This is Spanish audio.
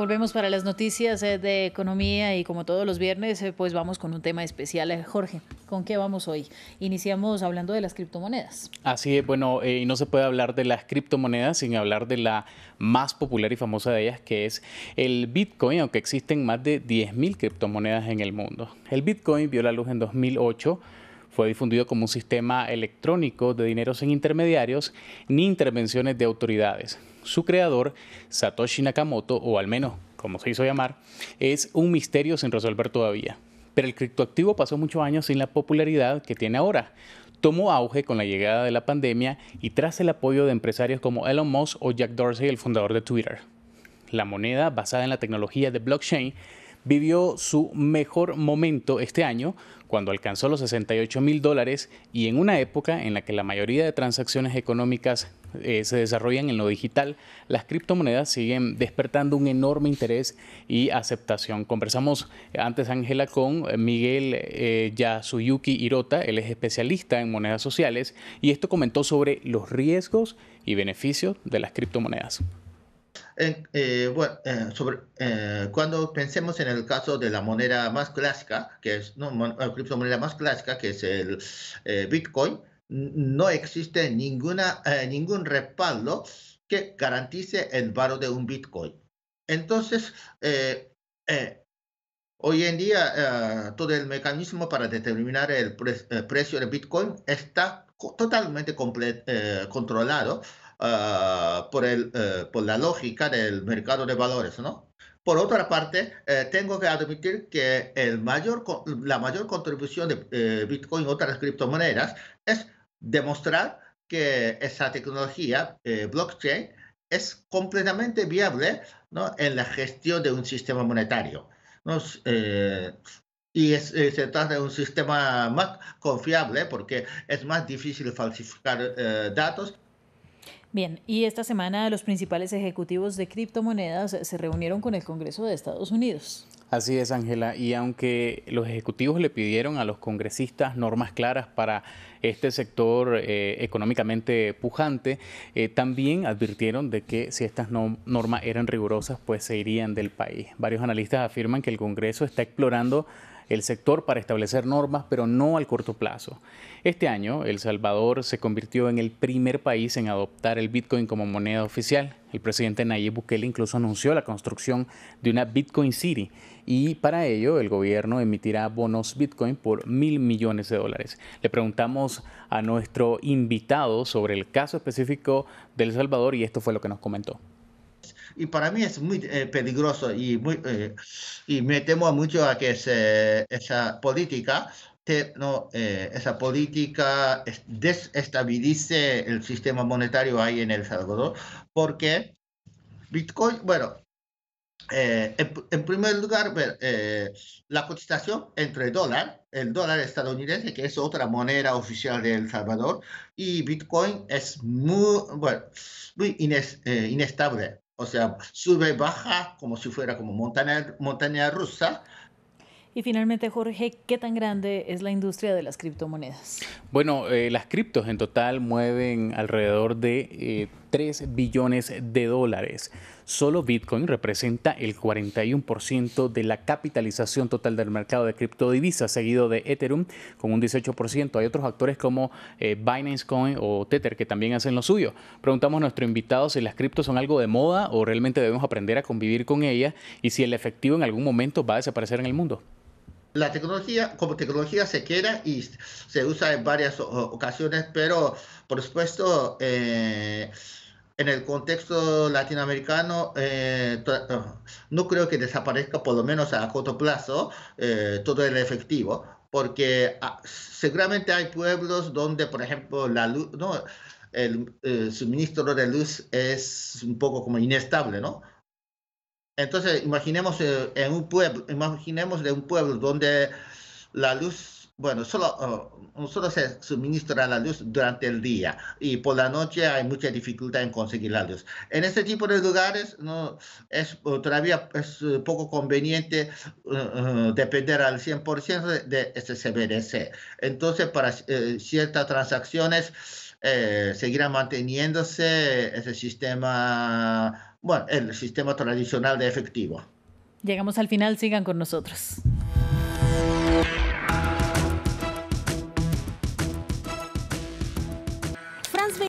Volvemos para las noticias eh, de economía y como todos los viernes, eh, pues vamos con un tema especial. Eh, Jorge, ¿con qué vamos hoy? Iniciamos hablando de las criptomonedas. Así es, bueno, y no se puede hablar de las criptomonedas sin hablar de la más popular y famosa de ellas, que es el Bitcoin, aunque existen más de 10.000 criptomonedas en el mundo. El Bitcoin vio la luz en 2008 fue difundido como un sistema electrónico de dinero sin intermediarios ni intervenciones de autoridades. Su creador, Satoshi Nakamoto, o al menos como se hizo llamar, es un misterio sin resolver todavía. Pero el criptoactivo pasó muchos años sin la popularidad que tiene ahora. Tomó auge con la llegada de la pandemia y tras el apoyo de empresarios como Elon Musk o Jack Dorsey, el fundador de Twitter. La moneda, basada en la tecnología de blockchain, vivió su mejor momento este año cuando alcanzó los 68 mil dólares y en una época en la que la mayoría de transacciones económicas eh, se desarrollan en lo digital, las criptomonedas siguen despertando un enorme interés y aceptación. Conversamos antes, Ángela, con Miguel eh, Yasuyuki Hirota, él es especialista en monedas sociales y esto comentó sobre los riesgos y beneficios de las criptomonedas. Eh, bueno, eh, sobre, eh, cuando pensemos en el caso de la moneda más clásica, que es no, más clásica, que es el Bitcoin, no existe ninguna, ningún respaldo que garantice el valor de un Bitcoin. Entonces, hoy en día todo el mecanismo para determinar el, precio del Bitcoin está totalmente controlado eh, por, eh, por la lógica del mercado de valores, ¿no? Por otra parte, eh, tengo que admitir que el mayor, la mayor contribución de Bitcoin y otras criptomonedas es demostrar que esa tecnología blockchain es completamente viable ¿no? en la gestión de un sistema monetario. y es, se trata de un sistema más confiable porque es más difícil falsificar datos Bien, y esta semana los principales ejecutivos de criptomonedas se reunieron con el Congreso de Estados Unidos. Así es, Ángela. Y aunque los ejecutivos le pidieron a los congresistas normas claras para este sector eh, económicamente pujante, eh, también advirtieron de que si estas normas eran rigurosas, pues se irían del país. Varios analistas afirman que el Congreso está explorando el sector para establecer normas, pero no al corto plazo. Este año, El Salvador se convirtió en el primer país en adoptar el Bitcoin como moneda oficial. El presidente Nayib Bukele incluso anunció la construcción de una Bitcoin City y para ello el gobierno emitirá bonos Bitcoin por mil millones de dólares. Le preguntamos a nuestro invitado sobre el caso específico de El Salvador y esto fue lo que nos comentó y para mí es muy eh, peligroso eh, y, me temo mucho a que esa política ¿no? Eh, esa política desestabilice el sistema monetario ahí en El Salvador, porque Bitcoin, bueno, eh, en, primer lugar, eh, la cotización entre dólar, el dólar estadounidense, que es otra moneda oficial de El Salvador, y Bitcoin es muy, bueno, muy eh, inestable. O sea, sube, baja, como si fuera como montaña, montaña rusa, y finalmente, Jorge, ¿qué tan grande es la industria de las criptomonedas? Bueno, eh, las criptos en total mueven alrededor de 3 eh, billones de dólares. Solo Bitcoin representa el 41% de la capitalización total del mercado de criptodivisas, seguido de Ethereum con un 18%. Hay otros actores como eh, Binance Coin o Tether que también hacen lo suyo. Preguntamos a nuestro invitado si las criptos son algo de moda o realmente debemos aprender a convivir con ellas y si el efectivo en algún momento va a desaparecer en el mundo la tecnología como tecnología se queda y se usa en varias ocasiones, pero por supuesto eh, en el contexto latinoamericano eh, oh, no creo que desaparezca por lo menos a corto plazo eh, todo el efectivo, porque ah, seguramente hay pueblos donde, por ejemplo, la luz, el suministro de luz es un poco como inestable, ¿no? Entonces, imaginemos eh, en un pueblo, imaginemos de un pueblo donde la luz, bueno, solo, oh, solo se suministra la luz durante el día y por la noche hay mucha dificultad en conseguir la luz. En este tipo de lugares no es oh, todavía es eh, poco conveniente eh, depender al 100% de este CBDC. Entonces, para ciertas transacciones seguirá manteniéndose ese sistema bueno, el sistema tradicional de efectivo. Llegamos al final, sigan con nosotros.